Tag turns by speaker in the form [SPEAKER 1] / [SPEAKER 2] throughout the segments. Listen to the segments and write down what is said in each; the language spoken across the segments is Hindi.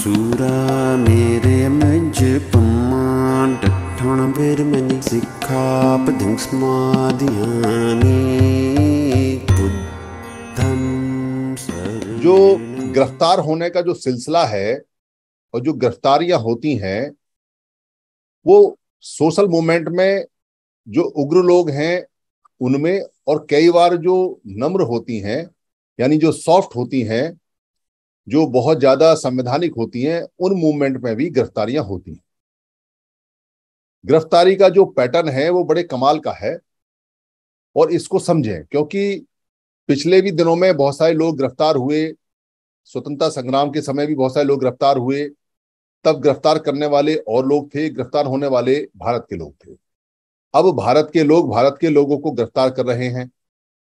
[SPEAKER 1] सूरा मेरे मज पमान ਡਠਣ बेर ਮਨੀ
[SPEAKER 2] सिखा पदिंग ਸਮਾਧਿਆਨੀ गिरफ्तार होने का जो सिलसिला है और जो गिरफ्तारियां होती हैं वो सोशल मूवमेंट में जो उग्र लोग हैं उनमें और कई बार जो नम्र होती हैं यानी जो सॉफ्ट होती हैं जो बहुत ज्यादा संवैधानिक होती हैं उन मूवमेंट में भी गिरफ्तारियां होती हैं गिरफ्तारी का जो पैटर्न है वो बड़े कमाल का है और इसको समझें क्योंकि पिछले भी दिनों में बहुत सारे लोग गिरफ्तार हुए स्वतंत्रता संग्राम के समय भी बहुत सारे लोग गिरफ्तार हुए तब गिरफ्तार करने वाले और लोग थे गिरफ्तार होने वाले भारत के लोग थे अब भारत के लोग भारत के लोगों को गिरफ्तार कर रहे हैं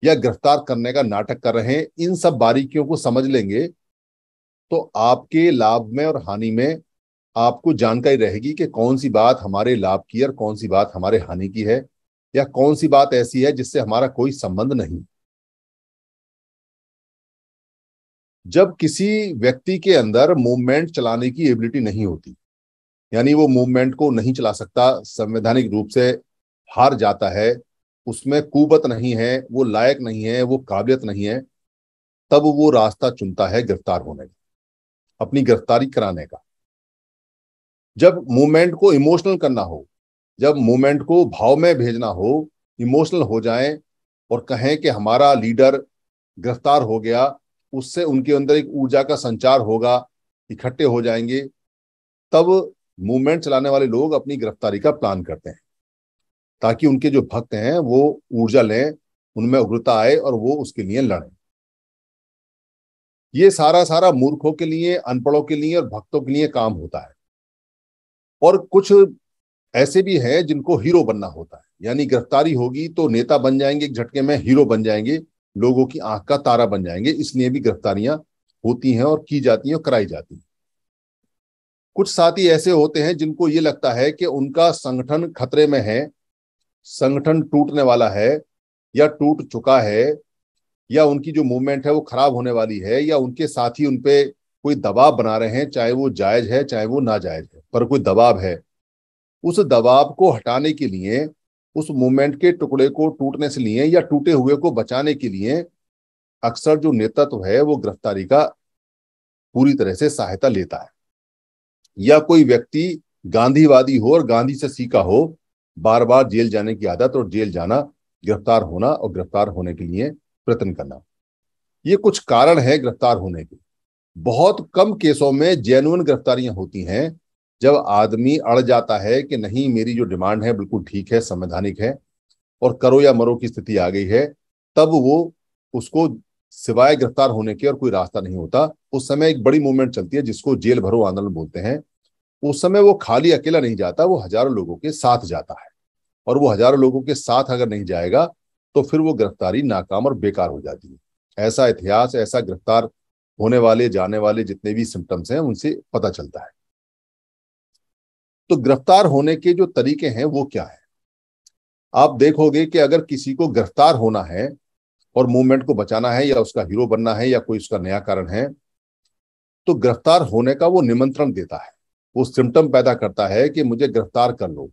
[SPEAKER 2] या गिरफ्तार करने का नाटक कर रहे हैं इन सब बारीकियों को समझ लेंगे तो आपके लाभ में और हानि में आपको जानकारी रहेगी कि कौन सी बात हमारे लाभ की और कौन सी बात हमारे हानि की है या कौन सी बात ऐसी है जिससे हमारा कोई संबंध नहीं जब किसी व्यक्ति के अंदर मूवमेंट चलाने की एबिलिटी नहीं होती यानी वो मूवमेंट को नहीं चला सकता संवैधानिक रूप से हार जाता है उसमें कुबत नहीं है वो लायक नहीं है वो काबिलियत नहीं है तब वो रास्ता चुनता है गिरफ्तार होने का अपनी गिरफ्तारी कराने का जब मूवमेंट को इमोशनल करना हो जब मूवमेंट को भाव में भेजना हो इमोशनल हो जाएं और कहें कि हमारा लीडर गिरफ्तार हो गया उससे उनके अंदर एक ऊर्जा का संचार होगा इकट्ठे हो जाएंगे तब मूवमेंट चलाने वाले लोग अपनी गिरफ्तारी का प्लान करते हैं ताकि उनके जो भक्त हैं वो ऊर्जा लें उनमें उग्रता आए और वो उसके लिए लड़ें ये सारा सारा मूर्खों के लिए अनपढ़ों के लिए और भक्तों के लिए काम होता है और कुछ ऐसे भी हैं जिनको हीरो बनना होता है यानी गिरफ्तारी होगी तो नेता बन जाएंगे एक झटके में हीरो बन जाएंगे लोगों की आंख का तारा बन जाएंगे इसलिए भी गिरफ्तारियां होती हैं और की जाती हैं और कराई जाती हैं कुछ साथी ऐसे होते हैं जिनको ये लगता है कि उनका संगठन खतरे में है संगठन टूटने वाला है या टूट चुका है या उनकी जो मूवमेंट है वो खराब होने वाली है या उनके साथ ही उनपे कोई दबाव बना रहे हैं चाहे वो जायज है चाहे वो नाजायज है पर कोई दबाव है उस दबाव को हटाने के लिए उस मूवमेंट के टुकड़े को टूटने से लिए या टूटे हुए को बचाने के लिए अक्सर जो नेतृत्व है वो गिरफ्तारी का पूरी तरह से सहायता लेता है या कोई व्यक्ति गांधीवादी हो और गांधी से सीखा हो बार बार जेल जाने की आदत और जेल जाना गिरफ्तार होना और गिरफ्तार होने के लिए प्रयत्न करना ये कुछ कारण है गिरफ्तार होने के बहुत कम केसों में जेनुअन गिरफ्तारियां होती हैं जब आदमी अड़ जाता है कि नहीं मेरी जो डिमांड है बिल्कुल ठीक है संवैधानिक है और करो या मरो की स्थिति आ गई है तब वो उसको सिवाय गिरफ्तार होने के और कोई रास्ता नहीं होता उस समय एक बड़ी मूवमेंट चलती है जिसको जेल भरो आंदोलन बोलते हैं उस समय वो खाली अकेला नहीं जाता वो हजारों लोगों के साथ जाता है और वो हजारों लोगों के साथ अगर नहीं जाएगा तो फिर वो गिरफ्तारी नाकाम और बेकार हो जाती है ऐसा इतिहास ऐसा गिरफ्तार होने वाले जाने वाले जितने भी सिम्टम्स हैं उनसे पता चलता है तो गिरफ्तार होने के जो तरीके हैं वो क्या है आप देखोगे कि अगर किसी को गिरफ्तार होना है और मूवमेंट को बचाना है या उसका हीरो बनना है या कोई उसका नया कारण है तो गिरफ्तार होने का वो निमंत्रण देता है वो सिम्टम पैदा करता है कि मुझे गिरफ्तार कर लो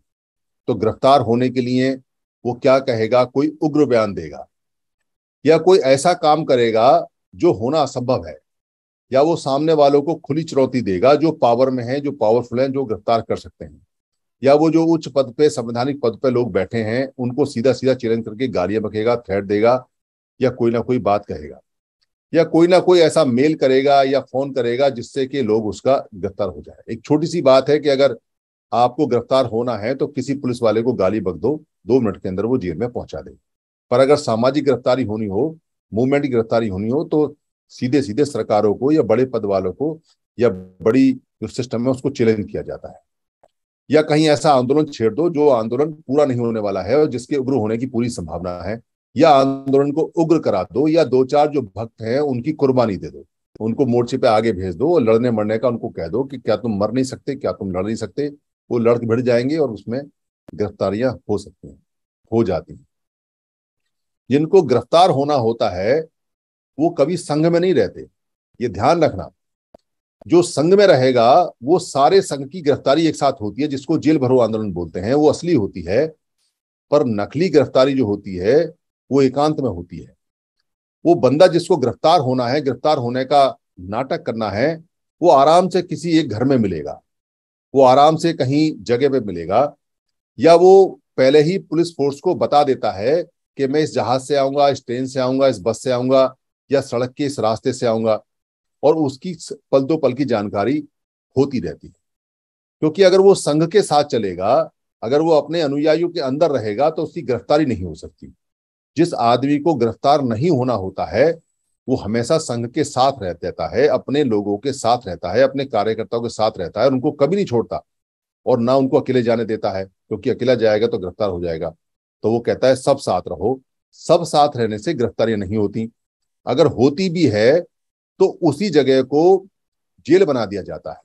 [SPEAKER 2] तो गिरफ्तार होने के लिए वो क्या कहेगा कोई उग्र बयान देगा या कोई ऐसा काम करेगा जो होना असंभव है या वो सामने वालों को खुली चुनौती देगा जो पावर में है जो पावरफुल है जो गिरफ्तार कर सकते हैं या वो जो उच्च पद पे संवैधानिक पद पे लोग बैठे हैं उनको सीधा सीधा चैलेंज करके गालियां बखेगा थ्रेट देगा या कोई ना कोई बात कहेगा या कोई ना कोई ऐसा मेल करेगा या फोन करेगा जिससे कि लोग उसका गिरफ्तार हो जाए एक छोटी सी बात है कि अगर आपको गिरफ्तार होना है तो किसी पुलिस वाले को गाली बक दो दो मिनट के अंदर वो जेल में पहुंचा दे पर अगर सामाजिक गिरफ्तारी होनी हो मूवमेंट की गिरफ्तारी होनी हो तो सीधे सीधे सरकारों को या बड़े पद वालों को या बड़ी जो सिस्टम है उसको चैलेंज किया जाता है या कहीं ऐसा आंदोलन छेड़ दो जो आंदोलन पूरा नहीं होने वाला है और जिसके उग्र होने की पूरी संभावना है या आंदोलन को उग्र करा दो या दो चार जो भक्त हैं उनकी कुर्बानी दे दो उनको मोर्चे पे आगे भेज दो और लड़ने मरने का उनको कह दो कि क्या तुम मर नहीं सकते क्या तुम लड़ नहीं सकते वो लड़के भिड़ जाएंगे और उसमें गिरफ्तारियां हो सकती हैं हो जाती हैं जिनको गिरफ्तार होना होता है वो कभी संघ में नहीं रहते ये ध्यान रखना जो संघ में रहेगा वो सारे संघ की गिरफ्तारी एक साथ होती है जिसको जेल भरो आंदोलन बोलते हैं वो असली होती है पर नकली गिरफ्तारी जो होती है वो एकांत में होती है वो बंदा जिसको गिरफ्तार होना है गिरफ्तार होने का नाटक करना है वो आराम से किसी एक घर में मिलेगा वो आराम से कहीं जगह पे मिलेगा या वो पहले ही पुलिस फोर्स को बता देता है कि मैं इस जहाज से आऊंगा इस ट्रेन से आऊंगा इस बस से आऊंगा या सड़क के इस रास्ते से आऊंगा और उसकी पल दो पल की जानकारी होती रहती है क्योंकि अगर वो संघ के साथ चलेगा अगर वो अपने अनुयायियों के अंदर रहेगा तो उसकी गिरफ्तारी नहीं हो सकती जिस आदमी को गिरफ्तार नहीं होना होता है वो हमेशा संघ के साथ रहता है अपने लोगों के साथ रहता है अपने कार्यकर्ताओं के साथ रहता है और उनको कभी नहीं छोड़ता और ना उनको अकेले जाने देता है क्योंकि अकेला जाएगा तो गिरफ्तार हो जाएगा तो वो कहता है सब साथ रहो सब साथ रहने से गिरफ्तारियां नहीं होती अगर होती भी है तो उसी जगह को जेल बना दिया जाता है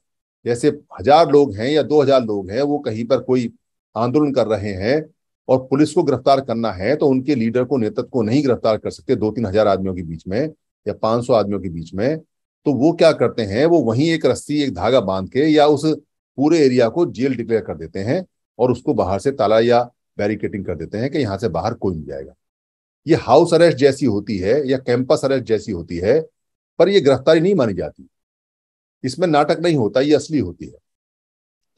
[SPEAKER 2] जैसे हजार लोग हैं या दो हजार लोग हैं वो कहीं पर कोई आंदोलन कर रहे हैं और पुलिस को गिरफ्तार करना है तो उनके लीडर को नेतृत्व को नहीं गिरफ्तार कर सकते दो तीन हजार आदमियों के बीच में या पांच सौ आदमियों के बीच में तो वो क्या करते हैं वो वहीं एक रस्सी एक धागा बांध के या उस पूरे एरिया को जेल डिक्लेयर कर देते हैं और उसको बाहर से ताला या बैरिकेटिंग कर देते हैं कि यहां से बाहर कोई नहीं जाएगा ये हाउस अरेस्ट जैसी होती है या कैंपस अरेस्ट जैसी होती है पर यह गिरफ्तारी नहीं मानी जाती इसमें नाटक नहीं होता ये असली होती है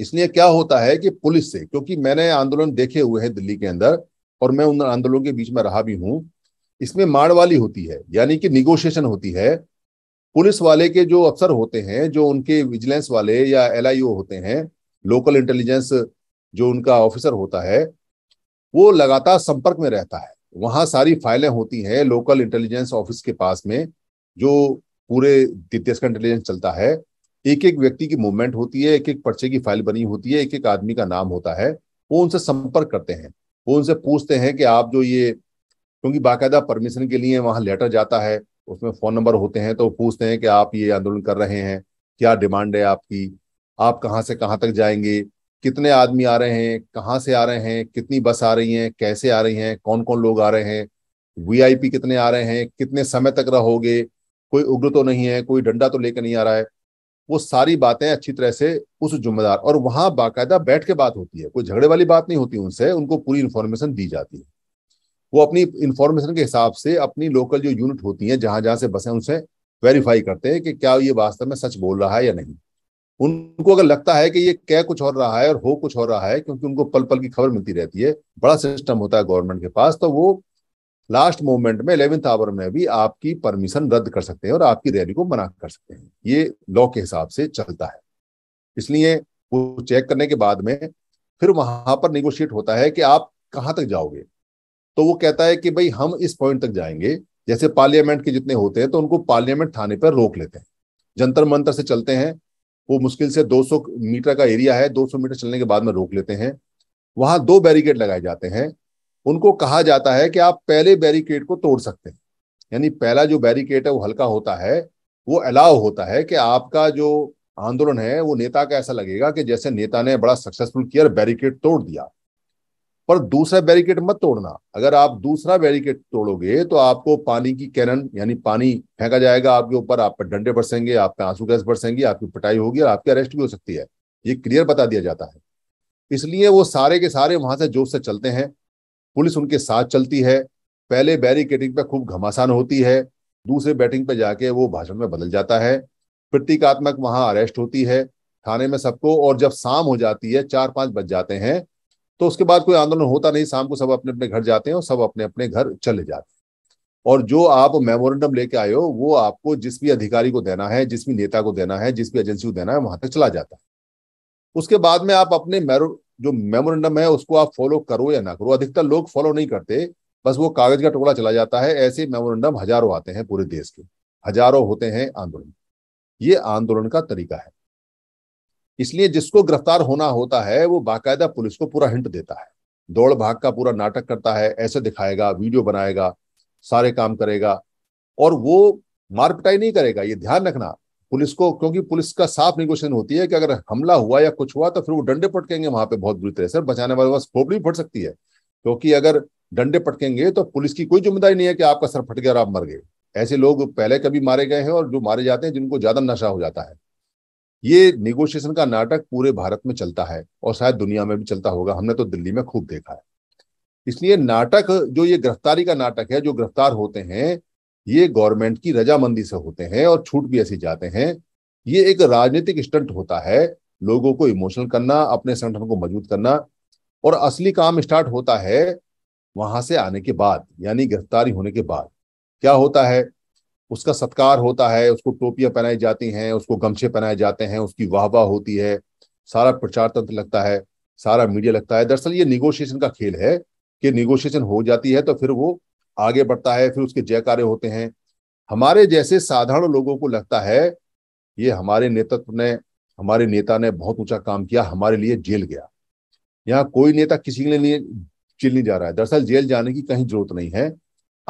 [SPEAKER 2] इसलिए क्या होता है कि पुलिस से क्योंकि मैंने आंदोलन देखे हुए हैं दिल्ली के अंदर और मैं उन आंदोलनों के बीच में रहा भी हूं इसमें वाली होती है यानी कि निगोशिएशन होती है पुलिस वाले के जो अफसर होते हैं जो उनके विजिलेंस वाले या एल होते हैं लोकल इंटेलिजेंस जो उनका ऑफिसर होता है वो लगातार संपर्क में रहता है वहाँ सारी फाइलें होती हैं लोकल इंटेलिजेंस ऑफिस के पास में जो पूरे देश का इंटेलिजेंस चलता है एक एक व्यक्ति की मूवमेंट होती है एक एक पर्चे की फाइल बनी होती है एक एक आदमी का नाम होता है वो उनसे संपर्क करते हैं वो उनसे पूछते हैं कि आप जो ये क्योंकि बाकायदा परमिशन के लिए वहाँ लेटर जाता है उसमें फ़ोन नंबर होते हैं तो पूछते हैं कि आप ये आंदोलन कर रहे हैं क्या डिमांड है आपकी आप कहाँ से कहाँ तक जाएंगे कितने आदमी आ रहे हैं कहाँ से आ रहे हैं कितनी बस आ रही हैं कैसे आ रही हैं कौन कौन लोग आ रहे हैं वीआईपी कितने आ रहे हैं कितने समय तक रहोगे कोई उग्र तो नहीं है कोई डंडा तो लेकर नहीं आ रहा है वो सारी बातें अच्छी तरह से उस जुम्मेदार और वहां बाकायदा बैठ के बात होती है कोई झगड़े वाली बात नहीं होती उनसे उनको पूरी इन्फॉर्मेशन दी जाती है वो अपनी इंफॉर्मेशन के हिसाब से अपनी लोकल जो यूनिट होती है जहां जहां से बसें उनसे वेरीफाई करते हैं कि क्या ये वास्तव में सच बोल रहा है या नहीं उनको अगर लगता है कि ये क्या कुछ हो रहा है और हो कुछ हो रहा है क्योंकि उनको पल पल की खबर मिलती रहती है बड़ा सिस्टम होता है गवर्नमेंट के पास तो वो लास्ट मोमेंट में इलेवेंथ आवर में भी आपकी परमिशन रद्द कर सकते हैं और आपकी रैली को मना कर सकते हैं ये लॉ के हिसाब से चलता है इसलिए वो चेक करने के बाद में फिर वहां पर निगोशिएट होता है कि आप कहाँ तक जाओगे तो वो कहता है कि भाई हम इस पॉइंट तक जाएंगे जैसे पार्लियामेंट के जितने होते हैं तो उनको पार्लियामेंट थाने पर रोक लेते हैं जंतर मंतर से चलते हैं वो मुश्किल से 200 मीटर का एरिया है 200 मीटर चलने के बाद में रोक लेते हैं वहां दो बैरिकेड लगाए जाते हैं उनको कहा जाता है कि आप पहले बैरिकेड को तोड़ सकते हैं यानी पहला जो बैरिकेड है वो हल्का होता है वो अलाव होता है कि आपका जो आंदोलन है वो नेता का ऐसा लगेगा कि जैसे नेता ने बड़ा सक्सेसफुल किया बैरिकेड तोड़ दिया पर दूसरा बैरिकेड मत तोड़ना अगर आप दूसरा बैरिकेड तोड़ोगे तो आपको पानी की कैनन यानी पानी फेंका जाएगा आपके ऊपर आप पर डंडे बरसेंगे आप पे आंसू गैस बरसेंगे आपकी पिटाई होगी और आपकी अरेस्ट भी हो सकती है ये क्लियर बता दिया जाता है इसलिए वो सारे के सारे वहां से जोश से चलते हैं पुलिस उनके साथ चलती है पहले बैरिकेडिंग पर खूब घमासान होती है दूसरे बैटिंग पर जाके वो भाषण में बदल जाता है प्रतीकात्मक वहां अरेस्ट होती है थाने में सबको और जब शाम हो जाती है चार पांच बज जाते हैं तो उसके बाद कोई आंदोलन होता नहीं शाम को सब अपने अपने घर जाते हैं और सब अपने अपने घर चले जाते हैं और जो आप मेमोरेंडम लेके आए हो वो आपको जिस भी अधिकारी को देना है जिस भी नेता को देना है जिस भी एजेंसी को देना है वहां तक चला जाता है उसके बाद में आप अपने जो मेमोरेंडम है उसको आप फॉलो करो या ना करो अधिकतर लोग फॉलो नहीं करते बस वो कागज का टुकड़ा चला जाता है ऐसे मेमोरेंडम हजारों आते हैं पूरे देश के हजारों होते हैं आंदोलन ये आंदोलन का तरीका है इसलिए जिसको गिरफ्तार होना होता है वो बाकायदा पुलिस को पूरा हिंट देता है दौड़ भाग का पूरा नाटक करता है ऐसे दिखाएगा वीडियो बनाएगा सारे काम करेगा और वो मारपिटाई नहीं करेगा ये ध्यान रखना पुलिस को क्योंकि पुलिस का साफ निगोशन होती है कि अगर हमला हुआ या कुछ हुआ तो फिर वो डंडे पटकेंगे वहां पे बहुत बुरी तरह से बचाने वाले पास खोपड़ी फट सकती है क्योंकि अगर डंडे पटकेंगे तो पुलिस की कोई जिम्मेदारी नहीं है कि आपका सर फट गया और आप मर गए ऐसे लोग पहले कभी मारे गए हैं और जो मारे जाते हैं जिनको ज्यादा नशा हो जाता है ये निगोशिएशन का नाटक पूरे भारत में चलता है और शायद दुनिया में भी चलता होगा हमने तो दिल्ली में खूब देखा है इसलिए नाटक जो ये गिरफ्तारी का नाटक है जो गिरफ्तार होते हैं ये गवर्नमेंट की रजामंदी से होते हैं और छूट भी ऐसी जाते हैं ये एक राजनीतिक स्टंट होता है लोगों को इमोशनल करना अपने संगठन को मजबूत करना और असली काम स्टार्ट होता है वहां से आने के बाद यानी गिरफ्तारी होने के बाद क्या होता है उसका सत्कार होता है उसको टोपियां पहनाई जाती हैं उसको गमछे पहनाए जाते हैं उसकी वाह वाह होती है सारा प्रचार तंत्र लगता है सारा मीडिया लगता है दरअसल ये निगोशिएशन का खेल है कि निगोशिएशन हो जाती है तो फिर वो आगे बढ़ता है फिर उसके जयकारे होते हैं हमारे जैसे साधारण लोगों को लगता है ये हमारे नेतृत्व ने हमारे नेता ने बहुत ऊंचा काम किया हमारे लिए जेल गया यहाँ कोई नेता किसी के लिए जेल नहीं जा रहा है दरअसल जेल जाने की कहीं जरूरत नहीं है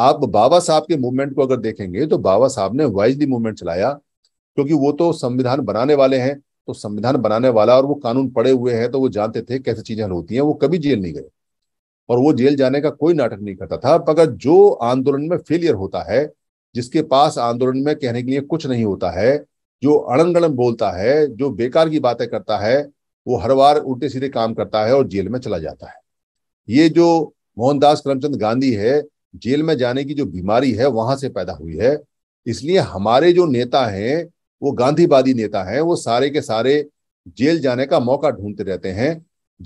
[SPEAKER 2] आप बाबा साहब के मूवमेंट को अगर देखेंगे तो बाबा साहब ने वाइजली मूवमेंट चलाया क्योंकि वो तो संविधान बनाने वाले हैं तो संविधान बनाने वाला और वो कानून पड़े हुए हैं तो वो जानते थे कैसे चीजें हल होती हैं वो कभी जेल नहीं गए और वो जेल जाने का कोई नाटक नहीं करता था मगर जो आंदोलन में फेलियर होता है जिसके पास आंदोलन में कहने के लिए कुछ नहीं होता है जो अड़ंगड़म बोलता है जो बेकार की बातें करता है वो हर बार उल्टे सीधे काम करता है और जेल में चला जाता है ये जो मोहनदास करमचंद गांधी है जेल में जाने की जो बीमारी है वहां से पैदा हुई है इसलिए हमारे जो नेता हैं वो गांधीवादी नेता हैं वो सारे के सारे जेल जाने का मौका ढूंढते रहते हैं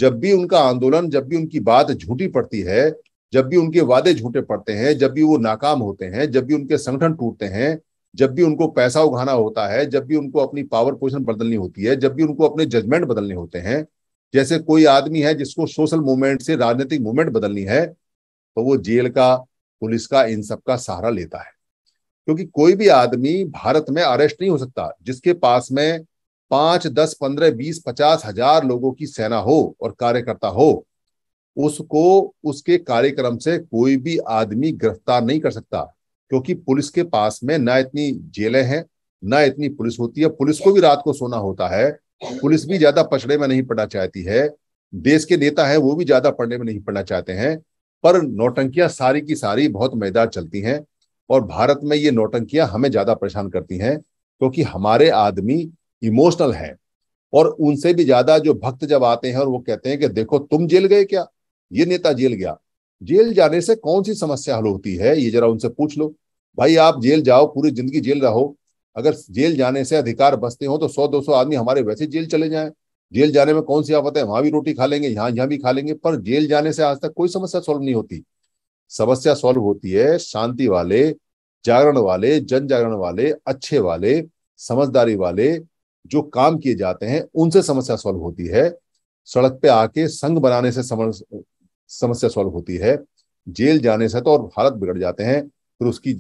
[SPEAKER 2] जब भी उनका आंदोलन जब भी उनकी बात झूठी पड़ती है जब भी उनके वादे झूठे पड़ते हैं जब भी वो नाकाम होते हैं जब भी उनके संगठन टूटते हैं जब भी उनको पैसा उगाना होता है जब भी उनको अपनी पावर पोजिशन बदलनी होती है जब भी उनको अपने जजमेंट बदलने होते हैं जैसे कोई आदमी है जिसको सोशल मूवमेंट से राजनीतिक मूवमेंट बदलनी है तो वो जेल का पुलिस का इन सब का सहारा लेता है क्योंकि कोई भी आदमी भारत में अरेस्ट नहीं हो सकता जिसके पास में पांच दस पंद्रह बीस पचास हजार लोगों की सेना हो और कार्यकर्ता हो उसको उसके कार्यक्रम से कोई भी आदमी गिरफ्तार नहीं कर सकता क्योंकि पुलिस के पास में ना इतनी जेलें हैं ना इतनी पुलिस होती है पुलिस को भी रात को सोना होता है पुलिस भी ज्यादा पछड़े में नहीं पड़ना चाहती है देश के नेता है वो भी ज्यादा पढ़ने में नहीं पड़ना चाहते हैं पर नौटंकियां सारी की सारी बहुत मैदार चलती हैं और भारत में ये नौटंकियां हमें ज्यादा परेशान करती हैं क्योंकि हमारे आदमी इमोशनल हैं और उनसे भी ज्यादा जो भक्त जब आते हैं और वो कहते हैं कि देखो तुम जेल गए क्या ये नेता जेल गया जेल जाने से कौन सी समस्या हल होती है ये जरा उनसे पूछ लो भाई आप जेल जाओ पूरी जिंदगी जेल रहो अगर जेल जाने से अधिकार बसते हो तो सौ दो सौ आदमी हमारे वैसे जेल चले जाएं जेल जाने में कौन सी आफत है वहां भी रोटी खा लेंगे यहां यहाँ भी खा लेंगे पर जेल जाने से आज तक कोई समस्या सॉल्व नहीं होती समस्या सॉल्व होती है शांति वाले जागरण वाले जन जागरण वाले अच्छे वाले समझदारी वाले जो काम किए जाते हैं उनसे समस्या सॉल्व होती है सड़क पे आके संघ बनाने से समस्या सॉल्व होती है जेल जाने से तो और हालत बिगड़ जाते हैं फिर उसकी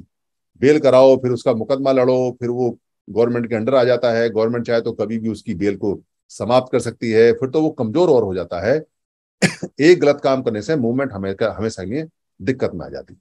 [SPEAKER 2] बेल कराओ फिर उसका मुकदमा लड़ो फिर वो गवर्नमेंट के अंडर आ जाता है गवर्नमेंट चाहे तो कभी भी उसकी बेल को समाप्त कर सकती है फिर तो वो कमजोर और हो जाता है एक गलत काम करने से मूवमेंट हमेशा हमेशा ही दिक्कत में आ जाती है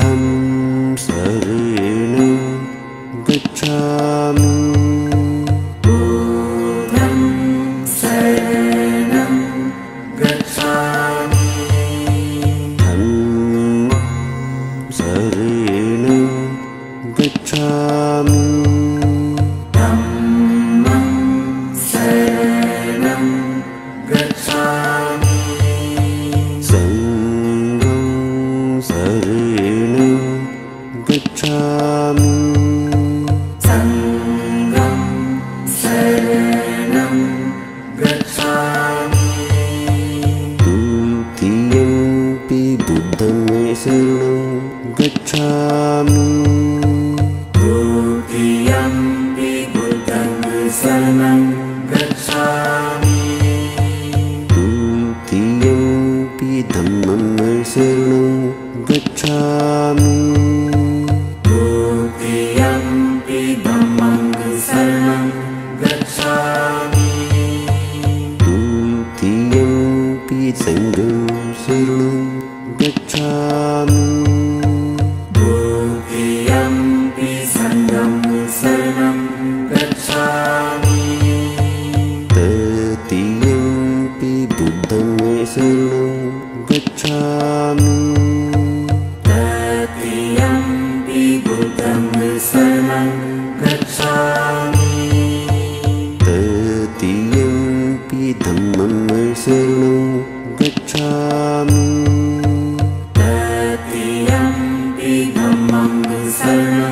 [SPEAKER 1] रेण गच्छामि शरणं गच्छामि concern